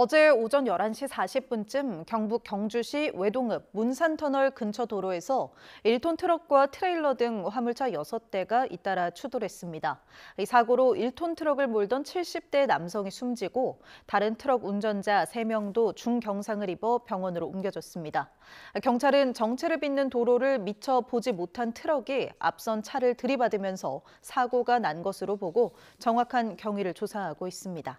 어제 오전 11시 40분쯤 경북 경주시 외동읍 문산터널 근처 도로에서 1톤 트럭과 트레일러 등 화물차 6대가 잇따라 추돌했습니다. 이 사고로 1톤 트럭을 몰던 70대 남성이 숨지고 다른 트럭 운전자 3명도 중경상을 입어 병원으로 옮겨졌습니다. 경찰은 정체를 빚는 도로를 미처 보지 못한 트럭이 앞선 차를 들이받으면서 사고가 난 것으로 보고 정확한 경위를 조사하고 있습니다.